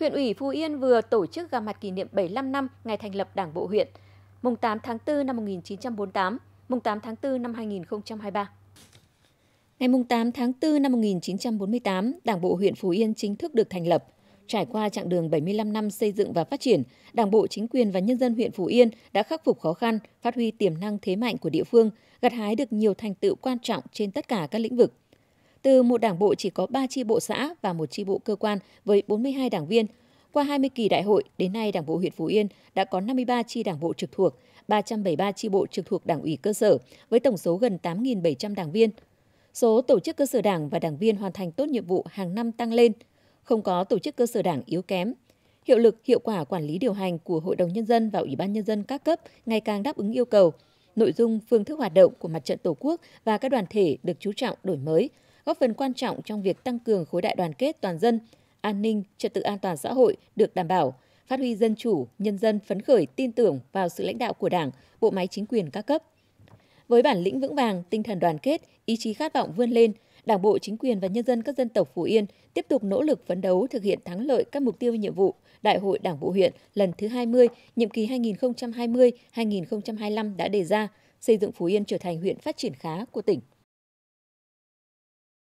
huyện ủy Phú Yên vừa tổ chức gặp mặt kỷ niệm 75 năm ngày thành lập Đảng bộ huyện, mùng 8 tháng 4 năm 1948, mùng 8 tháng 4 năm 2023. Ngày mùng 8 tháng 4 năm 1948, Đảng bộ huyện Phú Yên chính thức được thành lập. Trải qua chặng đường 75 năm xây dựng và phát triển, Đảng bộ, chính quyền và nhân dân huyện Phú Yên đã khắc phục khó khăn, phát huy tiềm năng thế mạnh của địa phương, gặt hái được nhiều thành tựu quan trọng trên tất cả các lĩnh vực – từ một đảng bộ chỉ có 3 chi bộ xã và một chi bộ cơ quan với 42 đảng viên. Qua 20 kỳ đại hội, đến nay Đảng bộ huyện Phú Yên đã có 53 chi đảng bộ trực thuộc, 373 chi bộ trực thuộc Đảng ủy cơ sở với tổng số gần 8.700 đảng viên. Số tổ chức cơ sở đảng và đảng viên hoàn thành tốt nhiệm vụ hàng năm tăng lên, không có tổ chức cơ sở đảng yếu kém. Hiệu lực, hiệu quả quản lý điều hành của Hội đồng nhân dân và Ủy ban nhân dân các cấp ngày càng đáp ứng yêu cầu. Nội dung, phương thức hoạt động của mặt trận Tổ quốc và các đoàn thể được chú trọng đổi mới, góp phần quan trọng trong việc tăng cường khối đại đoàn kết toàn dân, an ninh, trật tự an toàn xã hội được đảm bảo, phát huy dân chủ, nhân dân phấn khởi tin tưởng vào sự lãnh đạo của Đảng, bộ máy chính quyền các cấp. Với bản lĩnh vững vàng, tinh thần đoàn kết, ý chí khát vọng vươn lên, Đảng bộ, chính quyền và nhân dân các dân tộc Phú Yên tiếp tục nỗ lực phấn đấu thực hiện thắng lợi các mục tiêu nhiệm vụ Đại hội Đảng bộ huyện lần thứ 20, nhiệm kỳ 2020-2025 đã đề ra, xây dựng Phú Yên trở thành huyện phát triển khá của tỉnh.